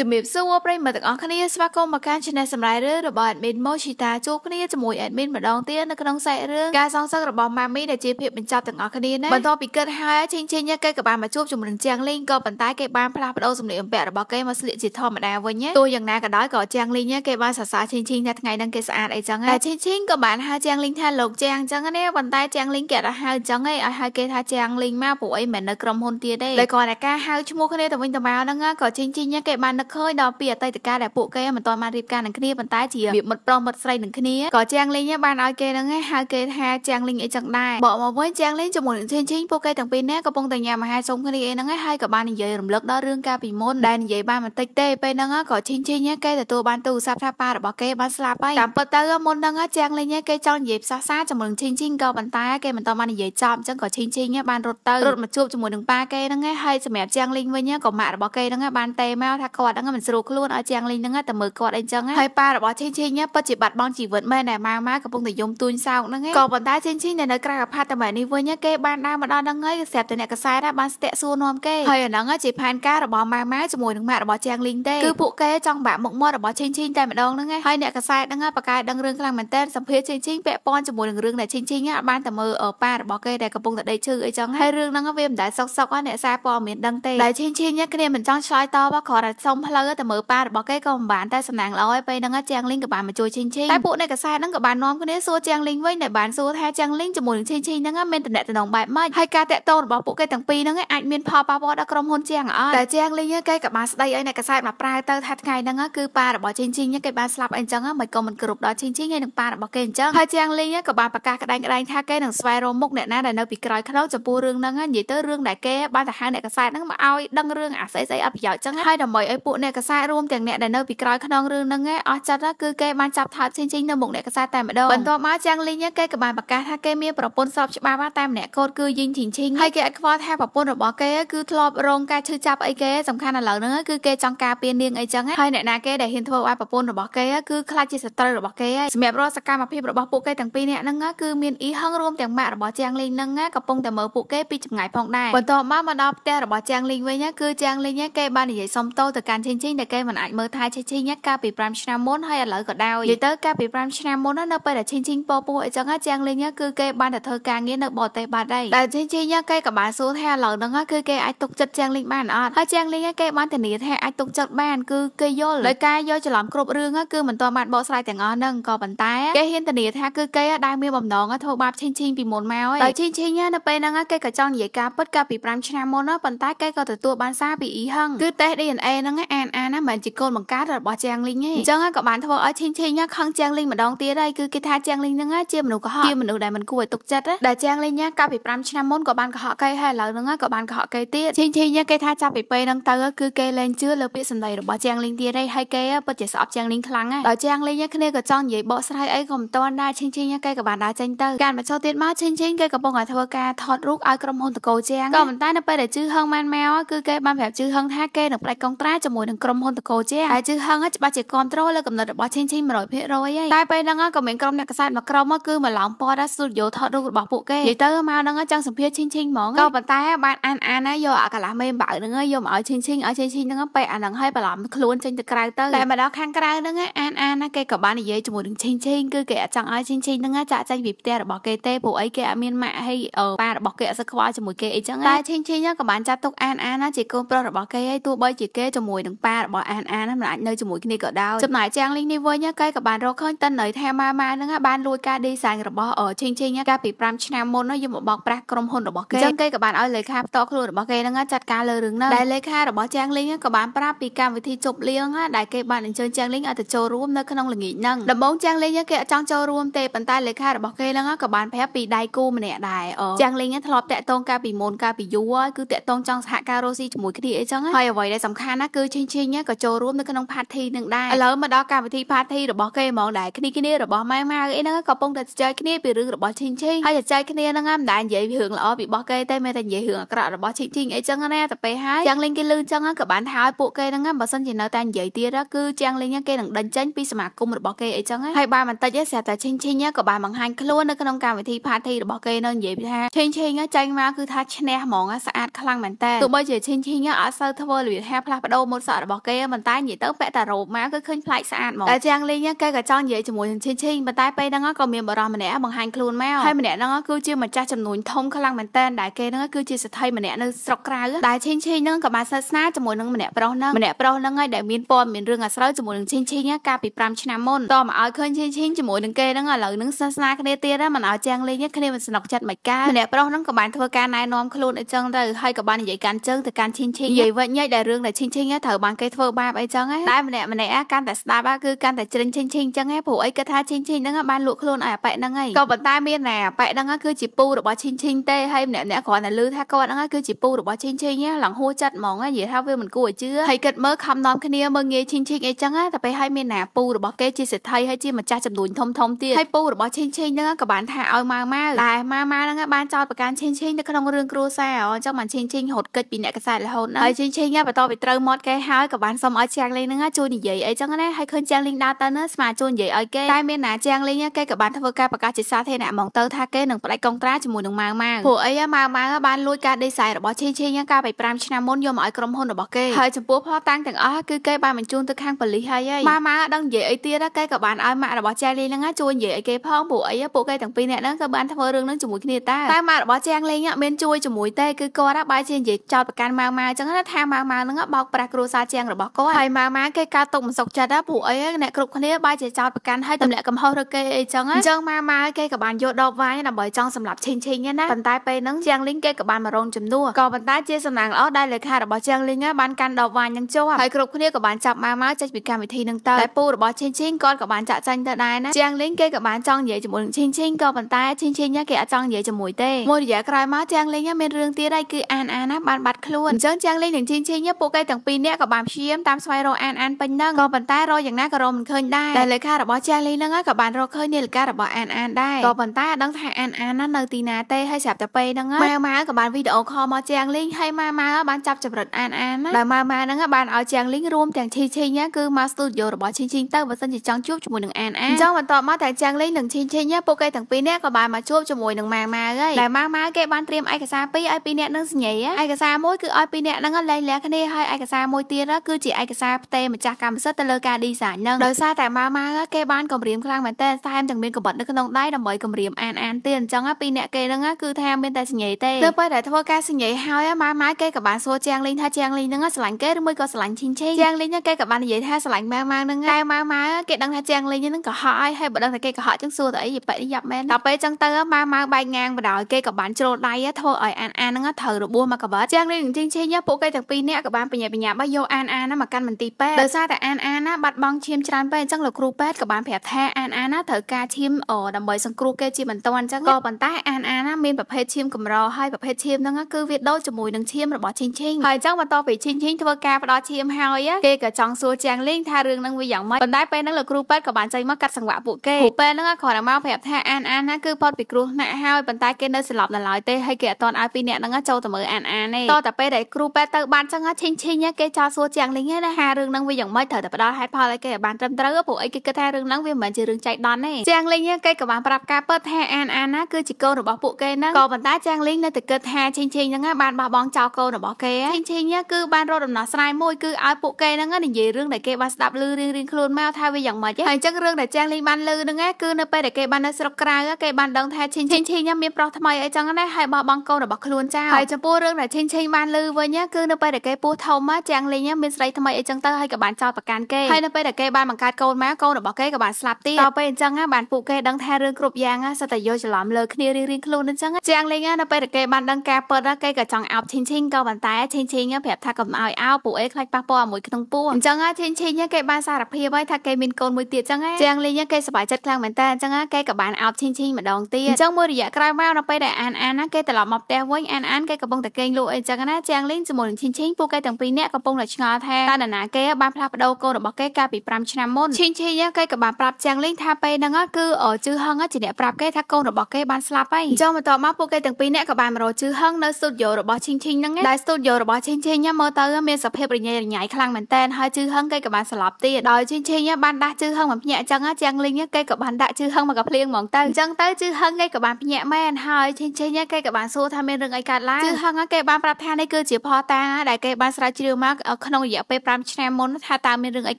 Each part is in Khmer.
ជំរាបសួរប្រិយមិត្តទាំងអស់គ្នាស្វាគមន៍មកកាន់ Channel សម្រាប់រឿងរបស់ Admin Mochita ជួបគ្នាជាមួយ Admin ម្ដងទៀតនៅក្នុងសាច់រឿងការសងសឹករបស់ Mami ដែលជាភាពបញ្ចប់ទាំងអស់គ្នាណាបន្ទាប់ពីគិតហើយជិញជិញគេក៏បានមកជួបជំរំជាងលេងក៏ប៉ុន្តែគេបានផ្លាស់ប្ដូរសម្លៀកបំពាក់របស់គេមកស្លៀកជាធម្មតាវិញទោះយ៉ាងណាក៏ដោយក៏ជាងលេងគេបានសរសើរជិញជិញថាថ្ងៃហ្នឹងគេស្អាតអីចឹងតែជិញជិញក៏បានហៅជាងលេងថាលោកជាងចឹងណាប៉ុន្តែជាងលេងគេអត់ហៅចឹងឯងឲ្យហៅគេថាជាងលេងមកពួកអីមិននៅក្រុមហ៊ុនទៀតទេតែគាត់តែការហៅឈ្មោះគ្នាទៅវិញទៅមកហ្នឹងក៏ជិញជិញគេបាននឹកឃើញដល់ពីអតីតកាលដែលពួកគេមិនទាន់បានរៀបការនឹងគ្នាប៉ុន្តែជារបៀបមិត្តប្រុសមិត្តស្រីនឹងគ្នាក៏ជាងលីងបានឲ្យគេនឹងហៅគេថាជាងលីងអីចឹងដែរបកមកវិញជាងលីងជាមួយនឹងឈិញឈិញពួកគេទាំងពីរនេះកំពុងតែញ៉ាំអាហារសុំគ្នាអីហ្នឹងហើយក៏បាននិយាយរំលឹកដល់រឿងកាលពីមុនដែលនិយាយបានបន្តិចទេពេលហ្នឹងក៏ឈិញឈិញគេទទួលបានទូរស័ព្ទថាប៉ារបស់គេបានស្លាប់ហើយតាមពិតទៅមុនហ្នឹងជាងលីងគេចង់និយាយផ្សះផ្សាជាមួយនឹងឈិញឈិញក៏ប៉ុន្តែគេមិនតបាននិយាយចប់អញ្ចឹងក៏ឈិញឈិញបានរត់ទៅរត់មកជួបជាមួយនឹងប៉ាគេហ្នឹងហើយសម្រាប់ជាងលីងវិញក៏ម៉ាក់របស់គេហ្នឹងបានទេមកថាគាត់គាត់ហ្នឹងមិនស្រួលខ្លួនឲ្យជាងលេងហ្នឹងតែមើលគាត់អីចឹងហើយប៉ារបស់ឈិញឈិញពិតជាបាត់បង់ជីវិតមែនតែម៉ាម៉ាកំពុងតែយំទួញសោកហ្នឹងក៏ប៉ុន្តែឈិញឈិញនៅនៅក្រៅអផាតតែម៉ែនេះវិញគេបានដើរមកដល់ហ្នឹងហើយស្រាប់តែអ្នកកសែតបានស្ទាក់សួរនាំគេហើយអាហ្នឹងជាផែនការរបស់ម៉ាម៉ាជាមួយនឹងម៉ាក់របស់ជាងលីងទេគឺពួកគេចង់បាក់មុខមាត់របស់ឈិញឈិញតែម្ដងហ្នឹងហើយអ្នកកសែតហ្នឹងបកកាយដឹងរឿងខ្លាំងមែនតើសម្ភារឈិញឈិញពាក់ព័ន្ធជាមួយនឹងរឿងដែលឈិញឈិញបានតែមើលប៉ារបស់គេដែលកំពុងតែដេកឈឺអីចឹងហើយរឿងហ្នឹងវាមិនដែលសុកសុកអ្នកសារព័ត៌មានដឹងទេដែលឈិញឈិញគ្នាមិនចង់ឆ្លើយតបគ្រាន់តែសុំផ្លូវតែមើលប៉ារបស់គេក៏មិនបានតែសំណាងល្អឯពេលហ្នឹងជាងលីងក៏បានមកជួយឈិញឈិញតែពួកអ្នកកសែតហ្នឹងក៏បាននាំគ្នាសួរជាងលីងវិញដែលបានសួរថាជាងលីងជាមួយនឹងឈិញឈិញហ្នឹងមានតំណែងតំណងបែបម៉េចហើយការតាក់ទងរបស់ពួកគេទាំងពីរហ្នឹងអាចមានផលប៉ះពាល់ដល់ក្រុមហ៊ុនជាងអត់តែជាងលីងគេក៏បានស្ដីឲ្យអ្នកកសែតមកប្រែទៅថាថ្ងៃហ្នឹងគឺប៉ារបស់ឈិញឈិញគេបានស្លាប់អីចឹងមិនក៏មិនគ្រប់ដល់ឈិញឈិញហើយនឹងប៉ារបស់គេអញ្ចឹងហើយជាងលីងក៏បានប្រកាសក្តែងក្តែងថាគេនឹងស្វែងរកមុខអ្នកណាដែលនៅពីក្រោយខ្នងចំពោះរឿងហ្នឹងនិយាយទៅរឿងដែលគេបានទៅហៅអ្នកកសែតហ្នឹងមកឲ្យដឹងរឿងអាស្អីស្អីអត់ប្រយោជន៍ចឹងហើយដើម្បីឲ្យពួកពួកអ្នកកសែតរួមទាំងអ្នកដែលនៅពីក្រោយខ្នងរឿងហ្នឹងឯងអស់ចិត្តណាគឺគេបានចាប់ថោកឈិញឈិញនៅមុខអ្នកកសែតតែម្ដងបន្ទាប់មកចាំងលីងគេក៏បានប្រកាសថាគេមានប្រពន្ធស្របច្បាប់តែម្នាក់កូនគឺយីងឈិញឈិញហើយគេអត់ខ្វល់ថាប្រពន្ធរបស់គេគឺធ្លាប់រងការឈឺចាប់អីគេសំខាន់ឥឡូវហ្នឹងគឺគេចង់ការពារនាងអីចឹងហើយអ្នកណាគេដែលហ៊ានធ្វើឲ្យប្រពន្ធរបស់គេគឺខ្លាចជាសត្រូវរបស់គេហើយសម្រាប់រាល់សកម្មភាពរបស់ពួកគេទាំងពីរនាក់ហ្នឹងគឺមានអ៊ីហឹងរួមទាំងម៉ាក់របស់ចាំងលីងហ្នឹងកំពុងតែមើលពួកគេពីចម្ងាយផងដែរបន្ទាប់មកមកដល់ផ្ទះរបស់ចាំងលីងវិញគឺចាំងលីងគេបាននិយាយសុំទោសទៅកាន់ឆេងឆេងដែលគេមិនអាចមើលថែឆេងឆេងណាកាលពី5ឆ្នាំមុនហើយឥឡូវក៏ដោយនិយាយទៅកាលពី5ឆ្នាំមុននៅពេលដែលឆេងឆេងពោពោះអីចឹងជាងលេងគឺគេបានតែធ្វើការងារនៅបរទេសបាត់ហើយដែលឆេងឆេងគេក៏បានសួរថាឥឡូវហ្នឹងគឺគេអាចទុកចិត្តជាងលេងបានអត់ហើយជាងលេងគេបានធានាថាអាចទុកចិត្តបានគឺគេយល់ដោយការយកច្រឡំគ្រប់រឿងគឺមិនទាន់បានបកស្រាយទាំងអស់ហ្នឹងក៏ប៉ុន្តែគេហ៊ានធានាថាគឺគេដែលមានបំណងធ្វើបាបឆេងឆេងពីមុនមកហើយដោយឆេងឆេងនៅពេលហ្នឹងគេក៏ចង់និយាយការពិតកាលពី5ឆ្នាំមុនប៉ុន្តែគេក៏ទទួលបានសារពីអ៊ីហឹងគឺតេស DNA ហ្នឹងអានអានណាមិនជាកូនបង្កើតរបស់ជាងលីងទេអញ្ចឹងក៏បានធ្វើឲ្យឈីងឈីងខឹងជាងលីងម្ដងទៀតហើយគឺគេថាជាងលីងហ្នឹងជាមនុស្សកុហកជាមនុស្សដែលមិនគួរឲ្យទុកចិត្តដែលជាងលីងកាលពី5ឆ្នាំមុនក៏បានកុហកគេហើយឥឡូវហ្នឹងក៏បានកុហកគេទៀតឈីងឈីងគេថាចាប់ពីពេលហ្នឹងទៅគឺគេលែងជឿលើពាក្យសម្ដីរបស់ជាងលីងទៀតហើយគេពិតជាស្អប់ជាងលីងខ្លាំងណាស់ដល់ជាងលីងគ្នាក៏ចង់និយាយបកស្រាយអីក៏មិនទាន់ដែរឈីងឈីងគេក៏បានដើរចេញទៅការមកចូលទៀតមកឈីងឈីងគេកំពុងតែធ្វើការថតរូបឲ្យក្រុមហ៊ុនតកោជាងក៏ប៉ុន្តែនៅពេលដែលជឺហឹងបានមកគឺគេបានប្រាប់ជឺហឹងថាគេនឹងផ្ដាច់កងត្រាជាមួយជាមួយនឹងក្រុមហ៊ុនតកោជាហើយជឿហឹងច្បាស់ជាគ្រប់គ្រងលើកំណត់របស់ឈិញឈិញ100%ហើយតែពេលហ្នឹងក៏មានក្រុមអ្នកកសែតមួយក្រុមគឺមកឡងពណ៌ដល់ស្ទូឌីយោថតរូបរបស់ពួកគេនិយាយទៅមកហ្នឹងចង់សម្ភារឈិញឈិញហ្មងក៏ប៉ុន្តែបានអានអានយកអាកាលាមេបើហ្នឹងយកមកឲ្យឈិញឈិញឲ្យឈិញឈិញហ្នឹងពេលអាហ្នឹងឲ្យបឡំខ្លួនចេញទៅក្រៅទៅតែមកដល់ខាងក្រៅហ្នឹងអានអានគេក៏បាននិយាយជាមួយនឹងឈិញឈិញគឺគេអត់ចង់ឲ្យឈិញឈិញហ្នឹងចាក់ចែងពីផ្ទះរបស់គេទេព្រោះអីគេអត់មានម៉ាក់ហើយប៉ារបស់គេអត់សឹកខ្វល់ជាមួយគេអីចឹងតែឈិញឈិញក៏បានចាត់ទុកអានអានជាកូនប្រុសរបស់គេហើយទោះបីជាគេជាមួយនឹងប៉ារបស់អានអានមិនអាចនៅជាមួយគ្នាក៏ដោយចំណែកចាងលីងនេះវិញគេក៏បានរកឃើញតិនន័យថាម៉ាម៉ានឹងបានលួចការ design របស់ឈិងឈិងកាលពី5ឆ្នាំមុនយកមកបោកប្រាស់ក្រុមហ៊ុនរបស់គេអញ្ចឹងគេក៏បានឲ្យលេខាផ្ទាល់ខ្លួនរបស់គេនឹងចាត់ការលើរឿងនោះដែលលេខារបស់ចាងលីងក៏បានប្រាប់ពីកម្មវិធីជប់លៀងដែលគេបានអញ្ជើញចាងលីងឲ្យទៅចូលរួមនៅក្នុងល្ងាចហ្នឹងដំបូងចាងលីងគេអត់ចង់ចូលរួមទេប៉ុន្តែលេខារបស់គេហ្នឹងក៏បានប្រាប់ពីដៃគូម្នាក់ដែរចាងលីងធ្លាប់តាក់ទងកាលពីមុនកាលពីយូរគឺតាក់ទងចង់សហការរស់ស៊ីជាមួយគ្នាអីចឹងហើយអ្វីដែលសំខាន់ណាគឺជិញជិញក៏ចូលរួមនៅក្នុង party នឹងដែរឥឡូវមកដល់កម្មវិធី party របស់គេហ្មងដែរគ្នាគ្នារបស់ម៉ែម៉ៅអីហ្នឹងក៏ប៉ុន្តែចែកគ្នាពីរឿងរបស់ជិញជិញហើយចែកគ្នាហ្នឹងមិនដែរនិយាយរឿងល្អពីរបស់គេទេមានតែនិយាយរឿងអាក្រក់របស់ជិញជិញអីចឹងណាតែពេលហើយចាំងលេងគេលឺចឹងក៏បានថាឲ្យពួកគេហ្នឹងបើសិនជានៅតែនិយាយទៀតគឺចាំងលេងគេនឹងដេញចេញពីសមាគមរបស់គេអីចឹងហើយបានបន្តិចស្រាប់តែឈិញឈិញក៏បានបង្ហាញខ្លួននៅក្នុងកម្មវិធី party របស់គេនៅនិយាយថាឈិញឈិញចាញ់មកគឺថាឈ្នះហ្មងស្អាតខ្លាំងមែនតើទោះបីជាឈិញឈិញអត់សូវធ្វើលវិហាផ្លាស់ប្ដូរមុតសក់របស់គេប៉ុន្តែនិយាយទៅពាក់តារ៉ូបមកគឺឃើញប្លែកស្អាតមកតែជាងលីងគេក៏ចង់និយាយជាមួយនឹងឈីឈីងប៉ុន្តែពេលហ្នឹងក៏មានបរិសម្នាក់បង្ហាញខ្លួនមកហើយម្នាក់ហ្នឹងគឺជាម្ចាស់ចំនួនធំខ្លាំងមែនតើដែលគេហ្នឹងគឺជាសិទ្ធិម្នាក់នៅស្រុកក្រៅដែលឈីឈីងហ្នឹងក៏បានសិស្សស្នាជាមួយនឹងម្នាក់ប្រុសហ្នឹងម្នាក់ប្រុសហ្នឹងឯងដែលមានព័ត៌មានរឿងអាស្រូវជាមួយនឹងឈីឈីងកាលពី5ឆ្នាំមុនតមកឲ្យឃើញឈីឈីងជាមួយនឹងគេហ្នឹងឥឡូវហ្នឹងសិស្សស្នាគ្នាទៀតមិនឲ្យជាងលីងគ្នាមិនสนุកចិត្តមិនកាម្នាក់ប្រុសហ្នឹងក៏បានធ្វើការណែនាំខ្លួនអីចឹងទៅហើយក៏បាននិយាយកាន់ជើងទៅកាន់ឈីឈីងនិយាយវិញឯងដែលរឿងដែលឈីឈីងត្រូវត្រូវបានគេធ្វើបាបអីចឹងដែរម្នាក់ម្នាក់កាន់តែស្ដាប់គឺកាន់តែជ្រិញឈិញឈិញចឹងឯងព្រោះអីគាត់ថាឈិញឈិញហ្នឹងបានលក់ខ្លួនឲ្យអាប៉ែហ្នឹងឯងក៏ប៉ុន្តែមានណាអាប៉ែហ្នឹងគឺជាពូរបស់ឈិញឈិញទេហើយម្នាក់ម្នាក់គ្រាន់តែឮថាគាត់ហ្នឹងគឺជាពូរបស់ឈិញឈិញឡើងហួចចិត្តហ្មងនិយាយថាវាមិនគួរឲ្យជឿហើយគាត់មើលខំនាំគ្នាមើលងាយឈិញឈិញអីចឹងតែពេលឲ្យមានណាពូរបស់គេជាសេដ្ឋីហើយជាម្ចាស់ចំនួនធំធំទៀតហើយពូរបស់ឈិញឈិញហ្នឹងក៏បានថាឲ្យម៉ៅម៉ៅតែម៉ៅម៉ៅហ្នឹងបានចោទប្រកាន់ឈិញឈិញនៅក្នុងរឿងគ្រួសារអញ្ចឹងបានឈិញឈិញរត់គេចពីអ្នកកសែតរហូតហើយឈិញឈិញបន្តពីត្រូវមាត់គេហើយក៏បានសុំឲ្យជាងលេងហ្នឹងជួយនិយាយអីចឹងណាហើយឃើញជាងលេងដើរទៅណាស្មាជួយនិយាយឲ្យគេតែមានណាជាងលេងគេក៏បានធ្វើការប្រកាសជាសាធារណៈហ្មងទៅថាគេនឹងផ្ដាច់កងត្រាជាមួយនឹងម៉ៅម៉ៅពួកអីម៉ៅម៉ៅបានលួចការដេសាយរបស់ឈីឈីកាលពី5ឆ្នាំមុនយកមកឲ្យក្រុមហ៊ុនរបស់គេហើយចំពោះផតាំងទាំងអស់គឺគេបានបញ្ជូនទៅខាងប៉ូលីសហើយម៉ៅម៉ៅដឹងនិយាយអីទៀតគេក៏បានឲ្យម៉ាក់របស់ជាងលេងហ្នឹងជួយនិយាយឲ្យគេផងពួកអីពួកគេទាំងពីរនាក់ហ្នឹងក៏បានធ្វើរឿងហ្នឹងជាមួយគ្នាតែតែម៉ាក់របស់ជាងលេងមានជួយជាមួយទេគឺគាត់បាយជានិយាយចោតប្រកាន់ម៉ៅម៉ៅចឹងណាថាម៉ៅម៉ៅហ្នឹងបោកប្រាស់គ្រួសារសាជាងរបស់គាត់ហើយម៉ាម៉ាគេកើតទុកមិនសុខចិត្តណាពួកអីអ្នកគ្រប់គ្នាបែរជាចោតប្រកាន់ហើយទម្លាក់កំហុសឬគេអីចឹងអញ្ចឹងម៉ាម៉ាគេក៏បានយកដបវាយដើម្បីចង់សម្លាប់ឈីងឈីងណាប៉ុន្តែពេលហ្នឹងជាងលីងគេក៏បានមករងជំនួសក៏ប៉ុន្តែជាសំណាងល្អដែលលេខារបស់ជាងលីងបានកាន់ដបវាយនឹងជាប់ហើយគ្រប់គ្នាក៏បានចាប់ម៉ាម៉ាចេញពីកម្មវិធីនឹងទៅតែពូរបស់ឈីងឈីងគាត់ក៏បានចាក់ចាញ់ទៅដែរណាជាងលីងគេក៏បានចង់និយាយជាមួយនឹងឈីងឈីងក៏ប៉ុន្តែឈីងឈីងគេអាចចង់និយាយជាមួយទេមួយរយៈក្រោយមកជាងលីងមានរឿងទៀតហើយគឺអានអានណាបានបាត់ខ្លួនអញ្ចឹងជាងលីងនឹងឈីងឈីងពួកគេទាំងពីរនាក់ក៏បានព្យាយាមតាមស្វែងរកអានអានពេញនឹងក៏ប៉ុន្តែរកយ៉ាងណាក៏រកមិនឃើញដែរដែលលេខារបស់ចាស់លីនឹងក៏បានរកឃើញនាឡិការបស់អានអានដែរក៏ប៉ុន្តែអត់ដឹងថាអានអាននៅទីណាទេហើយស្រាប់តែពេលហ្នឹងម៉ែម៉ែក៏បានវីដេអូខលមកចាងលីងហើយម៉ែម៉ែបានចាប់ចម្រិតអានអានដែលម៉ែម៉ែហ្នឹងបានឲ្យចាងលីងរួមទាំងឈីឈីងគឺមកស្ទូឌីយោរបស់ឈីឈីងទៅបើសិនជាចង់ជួបជាមួយនឹងអានអានអញ្ចឹងបន្ទាប់មកតែចាងលីងនិងឈីឈីងពួកគេទាំងពីរនាក់ក៏បានមកជួបជាមួយនឹងម៉ែម៉ែហើយដែលម៉ែម៉ែគេបានត្រៀមឯកសារពីរឲ្យពីរនាក់នឹងសញ្ញាឯកសារមួយគឺឲ្យពីរនាក់ហ្នឹងលែងលះគ្នាហើយឯកសារមួយទៀតទៀតគឺជាឯកសារផ្ទេរម្ចាស់កម្មសិទ្ធិទៅលើការ design នឹងដោយសារតែម៉ៅម៉ៅគេបានគម្រាមខ្លាំងមែនតើតែទាំងមានក្បត់នៅក្នុងដៃដើម្បីគម្រាមអានអានទៀតអញ្ចឹងពីអ្នកគេនឹងគឺថាមានតែសញ្ញាទេទៅពេលដែលធ្វើការសញ្ញាហើយម៉ៅម៉ៅគេក៏បានសួរជាងលីងថាជាងលីងនឹងស្រឡាញ់គេឬមួយក៏ស្រឡាញ់ឈីងឈីងជាងលីងគេក៏បាននិយាយថាស្រឡាញ់ម៉ៅម៉ៅនឹងតែម៉ៅម៉ៅគេដឹងថាជាងលីងនឹងកុហកហើយហើយបើដឹងថាគេកុហកចឹងសួរទៅអីបែបនេះយ៉ាប់មែនដល់ពេលចឹងទៅម៉ៅម៉ៅបែកងាងបណ្ដោយគេក៏បានជ្រុលដៃធ្វើឲ្យអានអាននឹងត្រូវរបួសមកកបាត់ជាងលីងឈីងឈីងពួកគេទាំងពីរនាក់ក៏បានបញ្ញាបញ្ញាបើយកអានអាណាមកកាន់មន្ទីរពេទ្យដោយសារតែអានអាណាបាត់បង់ឈាមច្រើនពេកអញ្ចឹងលោកគ្រូពេទ្យក៏បានប្រាប់ថាអានអាណាត្រូវការឈាមដើម្បីសង្គ្រោះគេជាបន្ទាន់អញ្ចឹងក៏ប៉ុន្តែអានអាណាមានប្រភេទឈាមកម្រហើយប្រភេទឈាមហ្នឹងគឺវាដូចជាមួយនឹងឈាមរបស់ឈីងឈីងហើយអញ្ចឹងបន្ទាប់ពីឈីងឈីងធ្វើការផ្ដល់ឈាមហើយគេក៏ចង់សួរជាងលេងថារឿងហ្នឹងវាយ៉ាងម៉េចប៉ុន្តែពេលហ្នឹងលោកគ្រូពេទ្យក៏បានចេញមកកាត់សង្វាក់ពួកគេពេលហ្នឹងគ្រាន់តែមកប្រាប់ថាអានអាណាគឺផុតពីគ្រោះថ្នាក់ហើយប៉ុន្តែគេនៅស្លាប់នៅឡើយទេហើយគេអត់ទាន់ឲ្យពីរអ្នកហ្នឹងចូលទៅមើលអានអានទេតតែពេលដែលគ្រូពេទ្យទៅបានអញ្ចឹងឈីងឈីងគេចោសួរជាងលីងឯណាហារឿងហ្នឹងវាយ៉ាងម៉េចត្រូវតែផ្ដល់ហេតុផលឲ្យគេឲ្យបានត្រឹមត្រូវព្រោះអីគេគិតថារឿងហ្នឹងវាមិនមែនជារឿងចៃដន្យទេជាងលីងគេក៏បានប្រាប់ការពិតថាអានអាណាគឺជាកូនរបស់ពួកគេហ្នឹងក៏ប៉ុន្តែជាងលីងនៅតែគិតថាឈីងឈីងហ្នឹងបានបោះបង់ចោលកូនរបស់គេឈីងឈីងគឺបានរកដំណោះស្រាយមួយគឺឲ្យពួកគេហ្នឹងនិយាយរឿងដែលគេបានស្ដាប់ឮរៀងរៀងខ្លួនមកថាវាយ៉ាងម៉េចហើយអញ្ចឹងរឿងដែលជាងលីងបានឮហ្នឹងគឺនៅពេលដែលគេបាននៅស្រុកក្រៅគេបានដឹងថាឈីងឈីងឈីងមានប្រុសថ្មីអីចឹងណាហើយបោះបង់កូនរបស់ខ្លួនចោលហើយចំពោះរឿងដែលឈីងឈីងបានឮវិញគឺនៅពេលដែលគេពោះធំជាងលីងលេងមានស្រីថ្មីអីចឹងទៅហើយក៏បានចោទប្រកាន់គេហើយនៅពេលដែលគេបានបង្កើតកូនមកកូនរបស់គេក៏បានស្លាប់ទៀតដល់ពេលអញ្ចឹងបានពួកគេដឹងថារឿងគ្រប់យ៉ាងសិតតែយកច្រឡំលើគ្នារៀងៗខ្លួនអញ្ចឹងជាងលេងនៅពេលដែលគេបានដឹងការពិតគេក៏ចង់អោបឈីងឈីងក៏ប៉ុន្តែឈីងឈីងប្រាប់ថាកុំឲ្យអោបពួកអេខ្លាចប៉ះពាល់មួយក្នុងពោះអញ្ចឹងឈីងឈីងគេបានសារភាពហើយថាគេមានកូនមួយទៀតអញ្ចឹងជាងលេងគេសប្បាយចិត្តខ្លាំងមែនតើអញ្ចឹងគេក៏បានអោបឈីងឈីងម្ដងទៀតអញ្ចឹងមួយរយៈក្រោយមកនៅពេលដែលអានអានគេត្រឡប់មកផ្ទះវិញអានអានគេកំពុងតែគេងលក់អីអញ្ចឹងណាជាងលេងជាមួយនឹងឈីងឈីងពួកគេទាំងពីរនាក់កំពុងតែឲ្យឆ្ងល់ថាតើនរណាគេបានផ្លាស់ប្ដូរកូនរបស់គេកាលពី5ឆ្នាំមុនឈីងឈីងគេក៏បានប្រាប់ចាំងលីងថាពេលហ្នឹងគឺជឺហឹងជាអ្នកប្រាប់គេថាកូនរបស់គេបានស្លាប់ហើយចុះបន្ទាប់មកពួកគេទាំងពីរនាក់ក៏បានមករកជឺហឹងនៅស្ទូឌីយោរបស់ឈីងឈីងហ្នឹងដែរស្ទូឌីយោរបស់ឈីងឈីងមើលទៅមានសភាពរញ៉េរញ៉ៃខ្លាំងមែនតើហើយជឺហឹងគេក៏បានស្លាប់ទៀតដោយឈីងឈីងបានដាស់ជឺហឹងមកភ្ញាក់អញ្ចឹងចាំងលីងគេក៏បានដាក់ជឺហឹងមកកាភ្លៀងហ្មងទៅអញ្ចឹងទៅជឺហឹងគេក៏បានភ្ញាក់មែនហើយឈីងឈីងគេក៏បានសួរថាមានរឿងអីកើតឡើងជឺហឹងគេបានប្រាប់ថានេះគឺជាផតាដែលគេបានស្រាវជ្រាវមកក្នុងរយៈពេល5ឆ្នាំមុនថាតើមានរឿងអី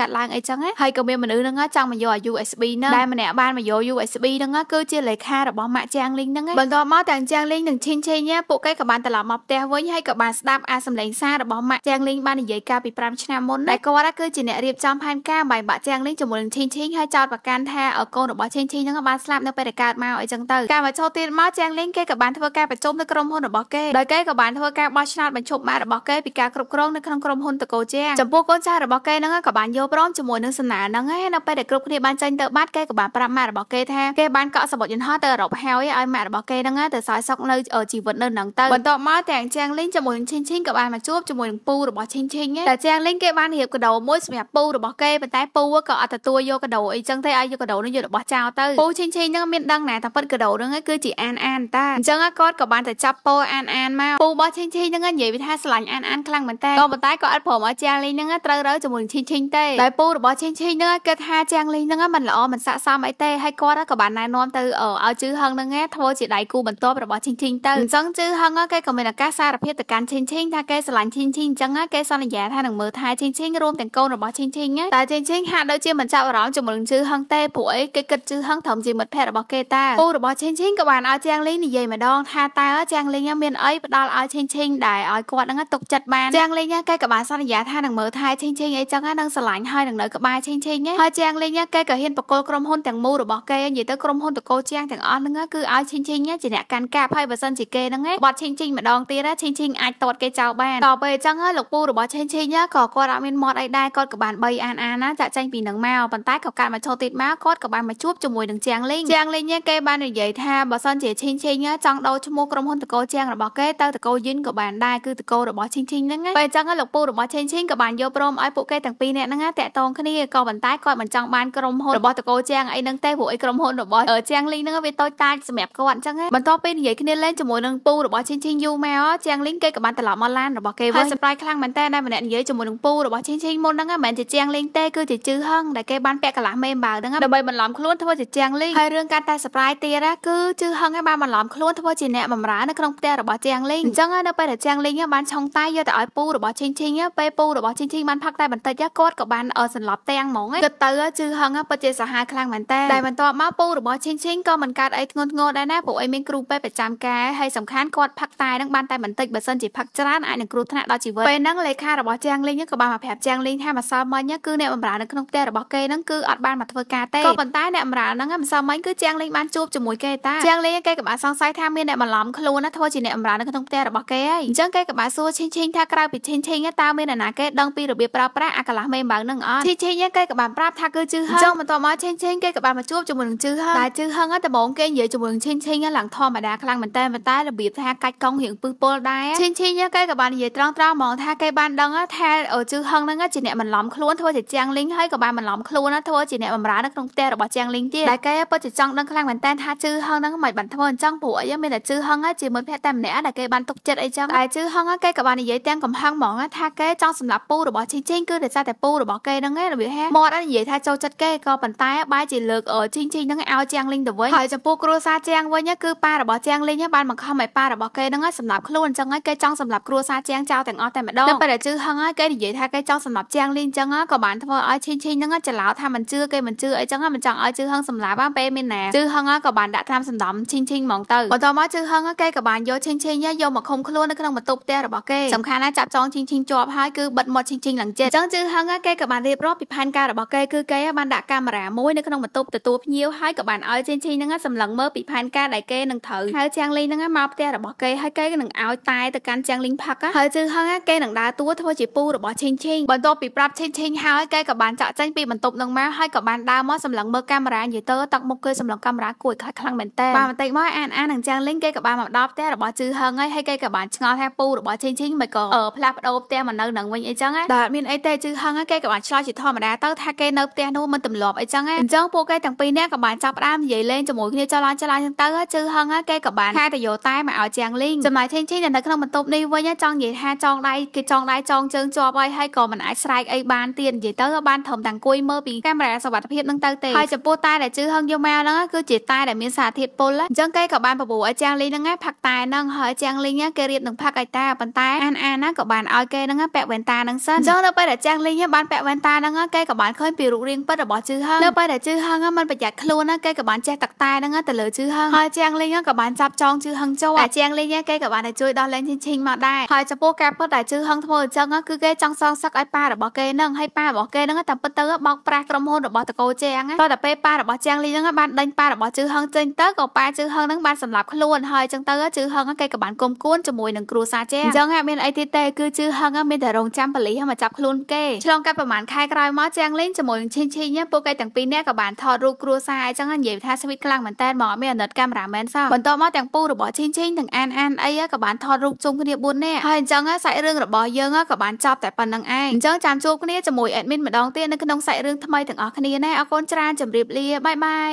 កើតឡើងអីចឹងហើយក៏មានមនុស្សហ្នឹងចង់មកយកអា USB ហ្នឹងដែលម្នាក់បានមកយក USB ហ្នឹងគឺជាលេខារបស់ម៉ាក់ចាងលីងហ្នឹងបន្ទាប់មកទាំងចាងលីងនិងឈីនឆេញពួកគេក៏បានត្រឡប់មកផ្ទះវិញហើយក៏បានស្ដាប់អាសម្លេងសាររបស់ម៉ាក់ចាងលីងបាននិយាយកាលពី5ឆ្នាំមុនដែលគាត់គឺជាអ្នករៀបចំផែនការបាយបាក់ចាងលីងជាមួយនឹងឈីនឆេញហើយចោទប្រកាន់ថាកូនរបស់ឈីនឈីហ្នឹងបានស្លាប់នៅពេលដែលកើតមកអីចឹងទៅការមកចូលទៀតមកចាងលីងគេក៏បានធ្វើការប្រជុំនៅក្រុមហ៊ុនរបស់គេដោយគេក៏បានធ្វើការបោះឆ្នោតបញ្ឈប់ម៉ាក់របស់គេពីការគ្រប់គ្រងនៅក្នុងក្រុមហ៊ុនតកោជាចំពោះកូនចៅរបស់គេហ្នឹងក៏បានយល់ព្រមជាមួយនឹងសនាហ្នឹងឯងនៅពេលដែលគ្រប់គ្នាបានចេញទៅបាត់គេក៏បានប្រាប់ម៉ាក់របស់គេថាគេបានកក់សម្បុត្រយន្តហោះទៅអឺរ៉ុបហើយឲ្យម៉ាក់របស់គេហ្នឹងទៅសោយសុខនៅជីវិតនៅហ្នឹងទៅបន្ទាប់មកទាំងចាងលីងជាមួយនឹងឈីងឈីងក៏បានមកជួបជាមួយនឹងពូរបស់ឈីងឈីងតែចាងលីងគេបានរៀបកដោមួយសម្រាប់ពូរបស់គេប៉ុន្តែពូក៏អត់ទទួលយកកដោអីចឹងទេឲ្យយកកដោនឹងយករបស់ចោលទៅពូឈីងឈីងហ្នឹងមានដឹងណាថាប៉ិតកដោហ្នឹងគឺជាអានអានតាអញ្ចឹងគាត់ក៏បានទៅចាប់ពូអានអានមកពូរបស់ឈីងឈីងហ្នឹងនិយាយវាថាស្រឡាញ់អានអានខ្លាំងមែនតើក៏ប៉ុន្តែក៏អត់ព្រព្រមឲ្យជាងលីងហ្នឹងត្រូវរើជាមួយនឹងឈីងឈីងទេដោយពូរបស់ឈីងឈីងហ្នឹងគិតថាជាងលីងហ្នឹងមិនល្អមិនស័ក្តិសមអីទេហើយគាត់ក៏បានណែនាំទៅឲ្យជឺហឹងហ្នឹងធ្វើជាដៃគូបន្ទាប់របស់ឈីងឈីងទៅអញ្ចឹងជឺហឹងគេក៏មានឱកាសសារភាពទៅកាន់ឈីងឈីងថាគេស្រឡាញ់ឈីងឈីងអញ្ចឹងគេសន្យាថានឹងមើលថែឈីងឈីងរួមទាំងកូនរបស់ឈីងឈីងតែឈីងឈីងហាក់ដូចជាមិនចាប់អារម្មណ៍ជាមួយនឹងជឺហឹងទេព្រោះអីគេគិតជឺហឹងត្រឹមជាមិត្តភក្តិរបស់គេតាពូរបស់ឈីងឈីងក៏បានឲ្យជាងលីងនិយាយម្ដងថាតើជាងលីងមានអីផ្ដល់ឲ្យឈីងឈីងដែរឲ្យគាត់ហ្នឹងទុកចិត្តបានជាងលីងគេក៏បានសន្ន្យាថានឹងមើលថែឆេងឆេងអីចឹងណានឹងស្រឡាញ់ហើយនឹងនៅក្បែរឆេងឆេងហ្នឹងហើយជាងលេងគេក៏ហ៊ានបកលក្រុមហ៊ុនទាំងមូលរបស់គេនិយាយទៅក្រុមហ៊ុនតកោជាងទាំងអស់ហ្នឹងគឺឲ្យឆេងឆេងជាអ្នកកាន់កាប់ហើយបើសិនជាគេហ្នឹងបាត់ឆេងឆេងម្ដងទៀតឆេងឆេងអាចតតគេចោលបានតទៅអញ្ចឹងលោកពូរបស់ឆេងឆេងក៏គាត់អត់មានមាត់អីដែរគាត់ក៏បាន3អានអានណាចាក់ចែងពីនឹងមកប៉ុន្តែក៏កាត់មកឈរទៀតមកគាត់ក៏បានមកជួបជាមួយនឹងជាងលេងជាងលេងគេបាននិយាយថាបើសិនជាឆេងឆេងចង់ដូរឈ្មោះក្រុមហ៊ុនតកោជាងរបស់គេទៅតកោយិនក៏បានដែរគឺតកោរបស់ឆេងឆេងហ្នឹងពេលអញ្ចឹងលោកពូរបស់ឆេងឆេងក៏បានយកព្រមឲ្យពួកគេទាំងពីរនាក់ហ្នឹងតាក់ទងគ្នាក៏ប៉ុន្តែគាត់មិនចង់បានក្រុមហ៊ុនរបស់តកោជាងអីហ្នឹងទេព្រោះអីក្រុមហ៊ុនរបស់ជាងលីងហ្នឹងវាតូចតាចសម្រាប់គាត់អញ្ចឹងបន្ទាប់ពីនិយាយគ្នាលេងជាមួយនឹងពូរបស់ឆេងឆេងយូមកជាងលីងគេក៏បានត្រឡប់មកឡានរបស់គេវិញហើយ surprise ខ្លាំងមែនតើដែលម្នាក់និយាយជាមួយនឹងពូរបស់ឆេងឆេងមុនហ្នឹងមិនមែនជាជាងលីងទេគឺជាជឺហឹងដែលគេបានពាក់កន្លះមេបាវហ្នឹងដើម្បីបន្លំខ្លួនធ្វើជាជាងលីងហើយរឿងការតែ surprise ទៀតគឺជឺហឹងឯងបានបន្លំខ្លួនធ្វើជាអ្នកបម្រើនៅក្នុងផ្ទះរបស់ជាងលីងអញ្ចឹងនៅពេលដែលជាងលីងបានឆុងតែយកទៅឲ្យពូរបស់ឆេងឆេងពេលពូរបស់ជីងជីងបានផឹកតែបន្តិចគាត់ក៏បានសន្លប់ទាំងហ្មងគិតទៅជឺហឹងពិតជាសាហាវខ្លាំងមែនតើតែបន្ទាប់មកពូរបស់ឈីងឈីងក៏មិនកើតអីធ្ងន់ធ្ងរដែរណាព្រោះអីមានគ្រូពេទ្យប្រចាំការហើយសំខាន់គាត់ផឹកតែនឹងបានតែបន្តិចបើសិនជាផឹកច្រើនអាចនឹងគ្រោះថ្នាក់ដល់ជីវិតពេលហ្នឹងលេខារបស់ចាងលីងក៏បានមកប្រាប់ចាងលីងថាម្សិលមិញគឺអ្នកបម្រើនៅក្នុងផ្ទះរបស់គេហ្នឹងគឺអត់បានមកធ្វើការទេក៏ប៉ុន្តែអ្នកបម្រើហ្នឹងម្សិលមិញគឺចាងលីងបានជួបជាមួយគេតាចាងលីងគេក៏បានសង្ស័យថាមានអ្នកបន្លំខ្លួនណាធ្វើជាអ្នកបម្រើនៅក្នុងផ្ទះរបស់គេហើយអញ្ចឹងគេក៏បានសួរឈីងឈីងថាក្រៅពីឈីងឈីងតើមានមានអ្នកណាគេដឹងពីរបៀបប្រើប្រាស់អាកលាស់មេម៉ៅនឹងអត់ឈីឈីញគេក៏បានប្រាប់ថាគឺជឺហឹងចឹងបន្ទាប់មកឆេងឆេងគេក៏បានមកជួបជាមួយនឹងជឺហឹងតែជឺហឹងដំបូងគេនិយាយជាមួយនឹងឆេងឆេងឡើងធម្មតាខ្លាំងមែនតើប៉ុន្តែរបៀបថាកាច់កង់រៀងពឹសពលដែរឆេងឆេងគេក៏បាននិយាយត្រង់ត្រង់ហ្មងថាគេបានដឹងថាជឺហឹងហ្នឹងជាអ្នកបន្លំខ្លួនធ្វើជាជាងលីងហើយក៏បានបន្លំខ្លួនធ្វើជាអ្នកបម្រើនៅក្នុងផ្ទះរបស់ជាងលីងទៀតតែគេពិតជាចង់ដឹងខ្លាំងមែនតើថាជឺហឹងហ្នឹងមិនបានធ្វើអញ្ចឹងព្រោះអីមានតែជឺហឹងជាមិត្តភក្តិតែម្នាក់ដែលគេបានទុកចិត្តអីចឹងតែជឺហឹងគេក៏បាននិយាយទាំងកំហឹងហ្មងថាគេចង់សម្លាប់ពូរបស់ជីងជីងគឺតែសារតែពូរបស់គេហ្នឹងឯងរបៀបហ่าមាត់អត់និយាយថាចូលចិត្តគេក៏ប៉ុន្តែបែរជាលើកជីងជីងហ្នឹងឲ្យជាងលីងទៅវិញហើយចំពោះគ្រួសារជាងវិញគឺប៉ារបស់ជាងលីងបានបង្ខំឲ្យប៉ារបស់គេហ្នឹងសម្លាប់ខ្លួនអញ្ចឹងហើយគេចង់សម្លាប់គ្រួសារជាងចោលទាំងអស់តែម្ដងតែពេលដែលជឺហឹងហើយគេនិយាយថាគេចង់សម្លាប់ជាងលីងអញ្ចឹងក៏បានធ្វើឲ្យឈីងឈីងហ្នឹងច្រឡោតថាមិនជឿគេមិនជឿអីចឹងមិនចង់ឲ្យជឺហឹងសម្លាប់ពេលមានណាជឺហឹងក៏បានដាក់តាមសម្ដំឈីងឈីងហ្មងទៅបន្ទាប់មកជឺហឹងគេក៏បានយកឈីងឈីងយកមកឃុំខ្លួននៅក្នុងបន្ទប់ផ្ទះរបស់គេសំខាន់ណាស់ចាប់ចងឈីងឈីងជាប់ហើយហើយគឺបិទមាត់ឈិញឈិញឡើងចិត្តអញ្ចឹងជឺហឹងគេក៏បានរៀបរាប់ពីផែនការរបស់គេគឺគេបានដាក់កាមេរ៉ាមួយនៅក្នុងបន្ទប់ទទួលភ្ញៀវហើយក៏បានឲ្យឈិញឈិញហ្នឹងសម្លឹងមើលពីផែនការដែលគេនឹងត្រូវហើយជាងលីងហ្នឹងមកផ្ទះរបស់គេហើយគេនឹងឲ្យតែទៅកាន់ជាងលីងផឹកហើយជឺហឹងគេនឹងដើរតួធ្វើជាពូរបស់ឈិញឈិញបន្ទាប់ពីប្រាប់ឈិញឈិញហើយគេក៏បានចាក់ចែងពីបន្ទប់ហ្នឹងមកហើយក៏បានដើរមកសម្លឹងមើលកាមេរ៉ាយីទៅទឹកមុខគេសម្លឹងកាមេរ៉ាគួរឲ្យខ្លាចខ្លាំងមែនតើបាទបន្តិចមកអានអាននឹងជាងលីងគេក៏បានមកដល់ផ្ទះរបស់ជឺហឹងហើយគេក៏បានឆ្ងល់ថាពូរបស់ឈិញឈិញមិនក៏ផ្លាស់ប្ដូរផ្ទះមកនៅនឹងវិញអីចឹងណាបើអត់មានអីទេជឺហឹងគេក៏បានឆ្លើយជាធម្មតាទៅថាគេនៅផ្ទះនោះមិនទម្លាប់អីចឹងណាអញ្ចឹងពួកគេទាំងពីរនាក់ក៏បានចាប់ផ្ដើមនិយាយលេងជាមួយគ្នាចលានចលានចឹងទៅជឺហឹងគេក៏បានថាតយោតែមកឲ្យជាងលីងចំណែកធីងធីងនៅក្នុងបន្ទប់នេះវិញចង់និយាយថាចងដៃគេចងដៃចងជើងជាប់ហើយហើយក៏មិនអាចស្រែកអីបានទៀតនិយាយទៅបានធំទាំងគួយមើលពីកាមេរ៉ាសវត្ថិភាពនឹងទៅទេហើយចំពោះតែដែលជឺហឹងយកមកហ្នឹងគឺជាតែដែលមានសារធាតុពុលអញ្ចឹងគេក៏បានបបួលឲ្យជាងលីងហ្នឹងផឹកតែហ្នឹងហើយជាងលីងគេរៀបនឹងផឹកឲ្យតែប៉ុន្តែអានអានណាក៏បានឲ្យគេហ្នឹងពាក់ពាក់វ៉ែនតានឹងសិនអញ្ចឹងនៅពេលដែលចាំងលីងបានពាក់វ៉ែនតានឹងគេក៏បានឃើញពីរូបរាងពិតរបស់ជឺហឹងនៅពេលដែលជឺហឹងមិនប្រយ័ត្នខ្លួនគេក៏បានចេះទឹកតែនឹងទៅលើជឺហឹងហើយចាំងលីងក៏បានចាប់ចងជឺហឹងចូលតែចាំងលីងគេក៏បានជួយដោះលែងឈិញឈិញមកដែរហើយចំពោះការពិតដែលជឺហឹងធ្វើអញ្ចឹងគឺគេចង់សងសឹកឲ្យប៉ារបស់គេនឹងហើយប៉ារបស់គេនឹងតាមពិតទៅបោកប្រាស់ក្រុមហ៊ុនរបស់តកោជាងតោះតែពេលប៉ារបស់ជាងលីនឹងបានដេញប៉ារបស់ជឺហឹងចេញទៅក៏ប៉ាជឺហឹងនឹងបានសម្លាប់ខ្លួនហើយចឹងទៅជឺហឹងគេក៏បានគុំគួនជាមួយនឹងគ្រួសារជាងអញ្ចឹងមានអីទៀតទេគឺជឺហឹងមានតែរងចាំប៉ូលីសមកចាប់ខ្លួនគេឆ្លងកាត់ប្រហែលខែក្រោយមកជាងលេងជាមួយនឹងឈិនឈិញពួកគេទាំងពីរនាក់ក៏បានថតរូបគ្រួសារអញ្ចឹងនិយាយថាស្វីតខ្លាំងមែនតើមកអត់មានអនុត្តកាមេរ៉ាមែនសោះបន្ទាប់មកទាំងពូរបស់ឈិនឈិញទាំងអានអានអីក៏បានថតរូបជុំគ្នា4នាក់ហើយអញ្ចឹងសាច់រឿងរបស់យើងក៏បានចប់តែប៉ុណ្្នឹងឯងអញ្ចឹងចាំជួបគ្នាជាមួយ admin ម្ដងទៀតនៅក្នុងសាច់រឿងថ្មីទាំងអស់គ្នាណាអរគុណច្រើនជម្រាបលាបាយបាយ